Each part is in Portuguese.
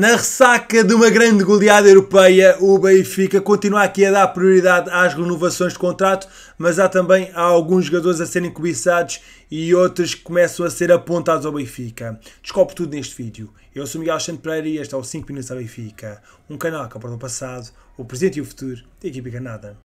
Na ressaca de uma grande goleada europeia, o Benfica continua aqui a dar prioridade às renovações de contrato, mas há também há alguns jogadores a serem cobiçados e outros que começam a ser apontados ao Benfica. Descobre tudo neste vídeo. Eu sou Miguel Alexandre Pereira e este é o 5 Minutos ao Benfica, um canal que é aborda o passado, o presente e o futuro da equipe enganada.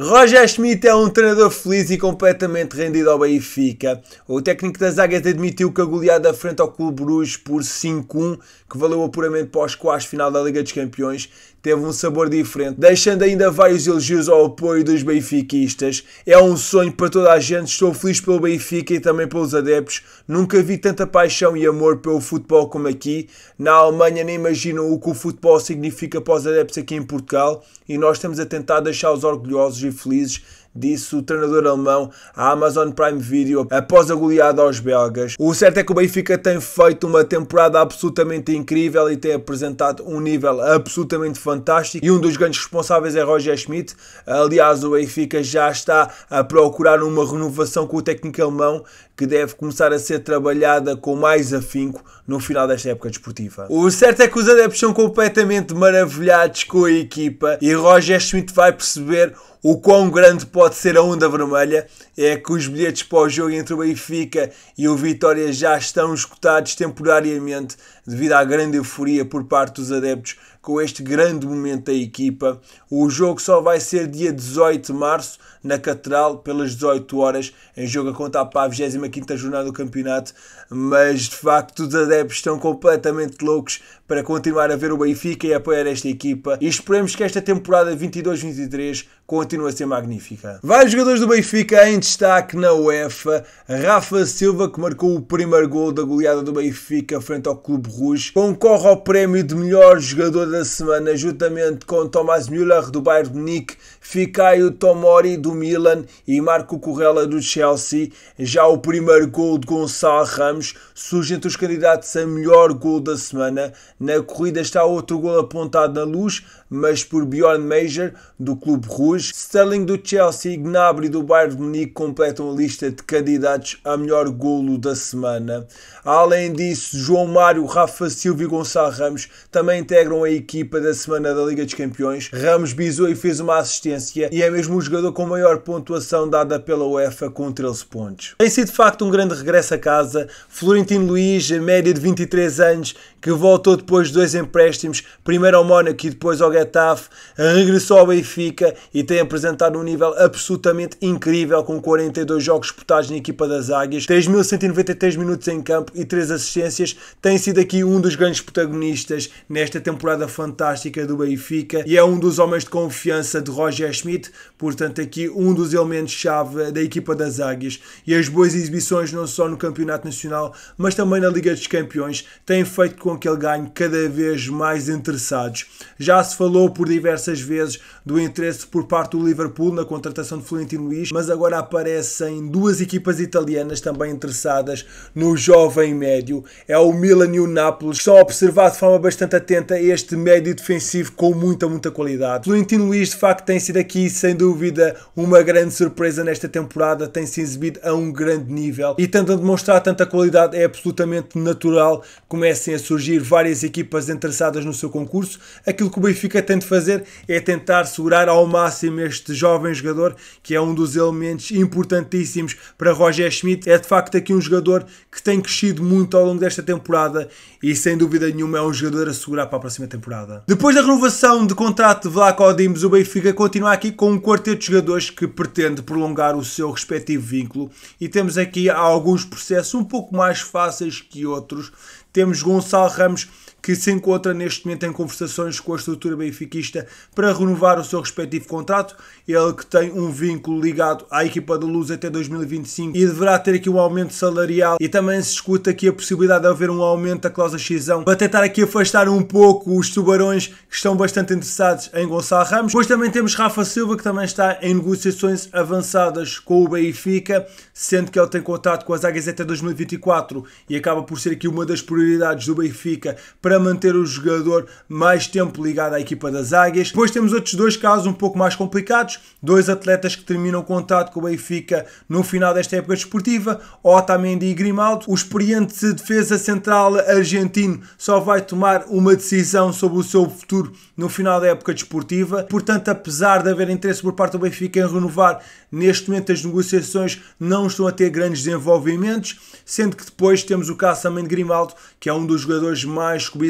Roger Schmidt é um treinador feliz e completamente rendido ao Benfica. O técnico das Águias admitiu que a goleada frente ao Clube Bruges por 5-1, que valeu apuramente para os quartos final da Liga dos Campeões, teve um sabor diferente, deixando ainda vários elogios ao apoio dos benfiquistas. É um sonho para toda a gente, estou feliz pelo Benfica e também pelos adeptos. Nunca vi tanta paixão e amor pelo futebol como aqui. Na Alemanha nem imaginam o que o futebol significa para os adeptos aqui em Portugal e nós estamos a tentar deixá-los orgulhosos e felizes disse o treinador alemão à Amazon Prime Video após a goleada aos belgas. O certo é que o Benfica tem feito uma temporada absolutamente incrível e tem apresentado um nível absolutamente fantástico e um dos grandes responsáveis é Roger Schmidt. Aliás, o Benfica já está a procurar uma renovação com o técnico alemão que deve começar a ser trabalhada com mais afinco no final desta época desportiva. O certo é que os adeptos são completamente maravilhados com a equipa e Roger Schmidt vai perceber o quão grande pode ser a onda vermelha é que os bilhetes para o jogo entre o Benfica e o Vitória já estão escutados temporariamente devido à grande euforia por parte dos adeptos com este grande momento da equipa. O jogo só vai ser dia 18 de março na Catedral pelas 18 horas, em jogo a contar para a 25ª jornada do campeonato, mas de facto os adeptos estão completamente loucos para continuar a ver o Benfica e apoiar esta equipa e esperemos que esta temporada 22-23 continue a ser magnífica. Vários jogadores do Benfica em destaque na UEFA, Rafa Silva que marcou o primeiro gol da goleada do Benfica frente ao Clube Rouge, concorre ao prémio de melhor jogador da semana, juntamente com Thomas Müller do Bayern de Munique, Ficaio Tomori do Milan e Marco Correla do Chelsea. Já o primeiro gol de Gonçalo Ramos surge entre os candidatos a melhor gol da semana. Na corrida está outro gol apontado na luz, mas por Bjorn Major do Clube Rouge. Sterling do Chelsea e Gnabry do Bayern de Munique completam a lista de candidatos a melhor golo da semana. Além disso, João Mário, Rafa Silva e Gonçalo Ramos também integram a equipe equipa da semana da Liga dos Campeões. Ramos bisou e fez uma assistência e é mesmo o jogador com maior pontuação dada pela UEFA com 13 pontos. Tem sido de facto um grande regresso a casa. Florentino Luiz, a média de 23 anos, que voltou depois de dois empréstimos, primeiro ao Mónaco e depois ao Getafe, regressou ao Benfica e tem apresentado um nível absolutamente incrível com 42 jogos disputados na equipa das Águias, 3.193 minutos em campo e 3 assistências. Tem sido aqui um dos grandes protagonistas nesta temporada fantástica do Benfica e é um dos homens de confiança de Roger Schmidt, portanto, aqui um dos elementos-chave da equipa das Águias. E as boas exibições, não só no Campeonato Nacional, mas também na Liga dos Campeões, têm feito com que ele ganhe cada vez mais interessados. Já se falou por diversas vezes do interesse por parte do Liverpool na contratação de Florentino Luís, mas agora aparecem duas equipas italianas também interessadas no jovem médio. É o Milan e o Nápoles, que estão a observar de forma bastante atenta este médio defensivo com muita, muita qualidade. Florentino Luiz, de facto, tem sido aqui, sem dúvida, uma grande surpresa nesta temporada, tem-se exibido a um grande nível e a demonstrar tanta qualidade é absolutamente natural comecem a surgir várias equipas interessadas no seu concurso. Aquilo que o Benfica tem de fazer é tentar segurar ao máximo este jovem jogador, que é um dos elementos importantíssimos para Roger Schmidt. É de facto aqui um jogador que tem crescido muito ao longo desta temporada e sem dúvida nenhuma é um jogador a segurar para a próxima temporada temporada. Depois da renovação de contrato de Vlaco Dimes, o Benfica continua aqui com um quarteto de jogadores que pretende prolongar o seu respectivo vínculo e temos aqui alguns processos um pouco mais fáceis que outros. Temos Gonçalo Ramos que se encontra neste momento em conversações com a estrutura benfiquista para renovar o seu respectivo contrato. Ele que tem um vínculo ligado à equipa da Luz até 2025 e deverá ter aqui um aumento salarial. E também se escuta aqui a possibilidade de haver um aumento da cláusula xisão para tentar aqui afastar um pouco os tubarões que estão bastante interessados em Gonçalo Ramos. Depois também temos Rafa Silva que também está em negociações avançadas com o Benfica, sendo que ele tem contrato com as Águias até 2024 e acaba por ser aqui uma das prioridades do Benfica para para manter o jogador mais tempo ligado à equipa das Águias. Depois temos outros dois casos um pouco mais complicados, dois atletas que terminam o contato com o Benfica no final desta época desportiva, Otamendi e Grimaldo. O experiente de defesa central argentino só vai tomar uma decisão sobre o seu futuro no final da época desportiva. Portanto, apesar de haver interesse por parte do Benfica em renovar, neste momento as negociações não estão a ter grandes desenvolvimentos, sendo que depois temos o caso também de Grimaldo, que é um dos jogadores mais cobertos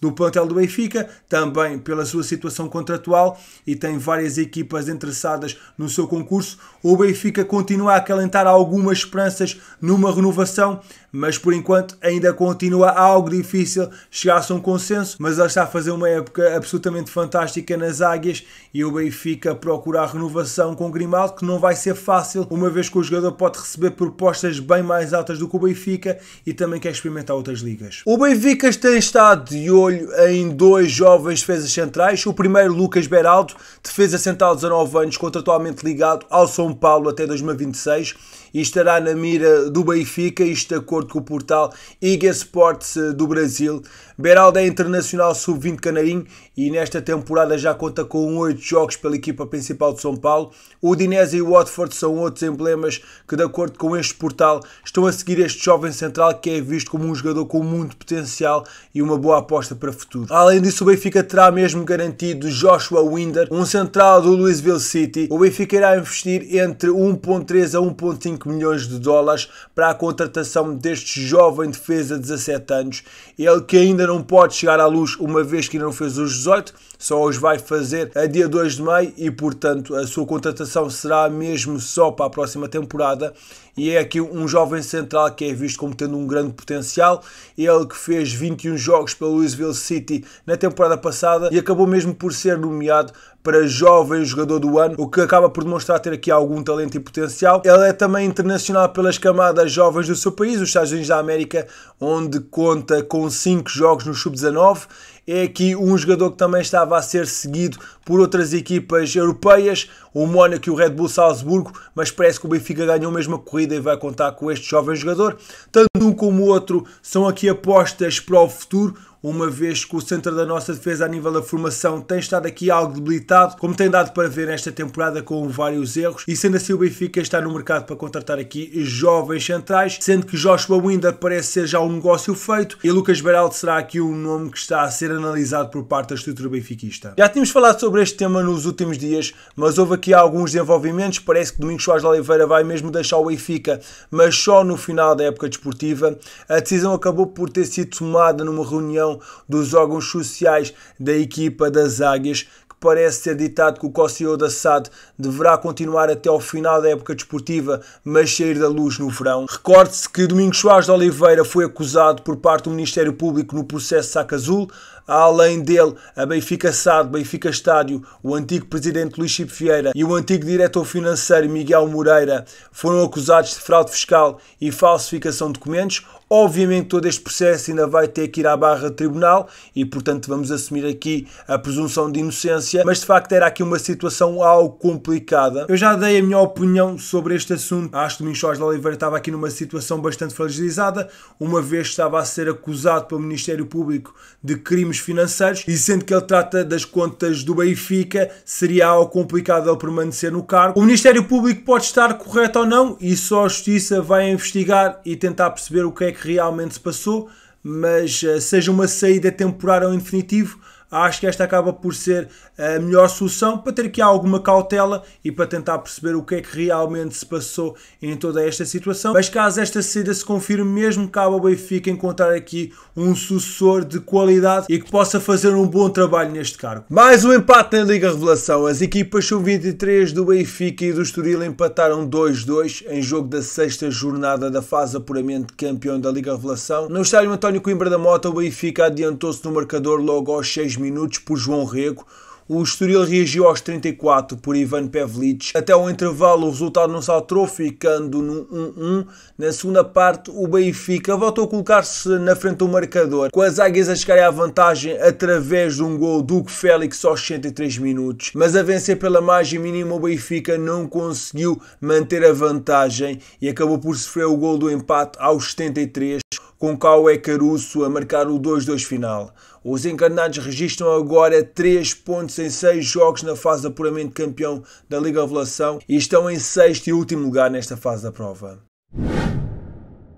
do plantel do Benfica, também pela sua situação contratual e tem várias equipas interessadas no seu concurso. O Benfica continua a acalentar algumas esperanças numa renovação, mas por enquanto ainda continua algo difícil chegar-se a um consenso, mas ele está a fazer uma época absolutamente fantástica nas Águias e o Benfica procura a renovação com Grimaldo, que não vai ser fácil, uma vez que o jogador pode receber propostas bem mais altas do que o Benfica e também quer experimentar outras ligas. O Benfica tem estado de olho em dois jovens defesas centrais, o primeiro Lucas Beraldo, defesa central de 19 anos, contratualmente ligado ao São Paulo até 2026 e estará na mira do Benfica, isto de acordo acordo com o portal IG Sports eh, do Brasil. Beraldo é internacional sub-20 canarim e nesta temporada já conta com 8 jogos pela equipa principal de São Paulo. O Udinese e o Watford são outros emblemas que, de acordo com este portal, estão a seguir este jovem central que é visto como um jogador com muito potencial e uma boa aposta para o futuro. Além disso, o Benfica terá mesmo garantido Joshua Winder, um central do Louisville City. O Benfica irá investir entre 1.3 a 1.5 milhões de dólares para a contratação de deste jovem defesa de 17 anos, ele que ainda não pode chegar à luz uma vez que ainda não fez os 18, só os vai fazer a dia 2 de maio e, portanto, a sua contratação será mesmo só para a próxima temporada. E é aqui um jovem central que é visto como tendo um grande potencial. Ele que fez 21 jogos pelo Louisville City na temporada passada e acabou mesmo por ser nomeado para jovem jogador do ano, o que acaba por demonstrar ter aqui algum talento e potencial. Ele é também internacional pelas camadas jovens do seu país, os Estados Unidos da América, onde conta com 5 jogos no sub-19 é aqui um jogador que também estava a ser seguido por outras equipas europeias, o Mónaco e o Red Bull Salzburgo, mas parece que o Benfica ganhou a mesma corrida e vai contar com este jovem jogador. Tanto um como o outro são aqui apostas para o futuro, uma vez que o centro da nossa defesa a nível da formação tem estado aqui algo debilitado, como tem dado para ver nesta temporada com vários erros, e sendo assim o Benfica está no mercado para contratar aqui jovens centrais, sendo que Joshua Winder parece ser já um negócio feito, e Lucas Beraldo será aqui um nome que está a ser analisado por parte da estrutura benfiquista. Já tínhamos falado sobre este tema nos últimos dias, mas houve aqui alguns desenvolvimentos. Parece que Domingos Soares de Oliveira vai mesmo deixar o Benfica, mas só no final da época desportiva. A decisão acabou por ter sido tomada numa reunião dos órgãos sociais da equipa das Águias, que parece ter ditado que o Cossio da SAD deverá continuar até ao final da época desportiva, mas sair da luz no verão. Recorde-se que Domingos Soares de Oliveira foi acusado por parte do Ministério Público no processo Saca Azul. Além dele, a Benfica SAD, Benfica Estádio, o antigo presidente Luís Chipe Vieira e o antigo diretor financeiro Miguel Moreira foram acusados de fraude fiscal e falsificação de documentos. Obviamente todo este processo ainda vai ter que ir à barra de tribunal e, portanto, vamos assumir aqui a presunção de inocência, mas de facto era aqui uma situação algo complicada. Eu já dei a minha opinião sobre este assunto. Acho que o Minchós de Oliveira estava aqui numa situação bastante fragilizada, uma vez estava a ser acusado pelo Ministério Público de crime termos financeiros, e sendo que ele trata das contas do Benfica, seria algo complicado ele permanecer no cargo. O Ministério Público pode estar correto ou não, e só a Justiça vai investigar e tentar perceber o que é que realmente se passou, mas eh, seja uma saída temporária ou em definitivo, acho que esta acaba por ser a melhor solução para ter aqui alguma cautela e para tentar perceber o que é que realmente se passou em toda esta situação. Mas caso esta saída se confirme, mesmo cabe ao Benfica encontrar aqui um sucessor de qualidade e que possa fazer um bom trabalho neste cargo. Mais um empate na Liga Revelação. As equipas são 23 do Benfica e do Estoril empataram 2-2 em jogo da sexta jornada da fase puramente campeão da Liga Revelação. No estádio António Coimbra da Mota, o Benfica adiantou-se no marcador logo aos 6 minutos por João Rego. O Estoril reagiu aos 34 por Ivan Pevlic. Até o intervalo o resultado não se alterou, ficando no 1-1. Na segunda parte o Benfica voltou a colocar-se na frente do marcador, com as águias a chegarem à vantagem através de um gol do Hugo Félix aos 63 minutos. Mas a vencer pela margem mínima o Benfica não conseguiu manter a vantagem e acabou por sofrer o gol do empate aos 73 com Cauê Caruso a marcar o 2-2 final. Os encarnados registram agora 3 pontos em 6 jogos na fase de apuramento campeão da Liga Revelação e estão em sexto e último lugar nesta fase da prova.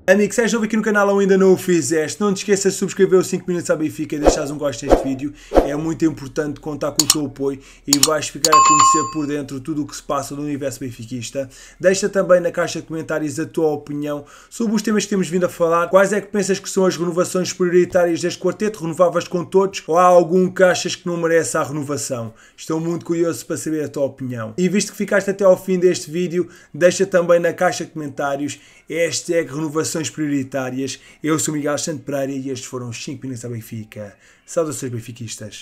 Amigo, se és novo aqui no canal ou ainda não o fizeste, não te esqueças de subscrever o 5 Minutos à Benfica e deixares um gosto neste vídeo. É muito importante contar com o teu apoio e vais ficar a conhecer por dentro tudo o que se passa no universo benfiquista. Deixa também na caixa de comentários a tua opinião sobre os temas que temos vindo a falar. Quais é que pensas que são as renovações prioritárias deste quarteto? Renovavas com todos? Ou há algum que achas que não merece a renovação? Estou muito curioso para saber a tua opinião. E visto que ficaste até ao fim deste vídeo, deixa também na caixa de comentários é a renovação Saudações prioritárias. Eu sou Miguel Santos Pereira e estes foram os 5 minutos da Benfica. Saudações benfiquistas.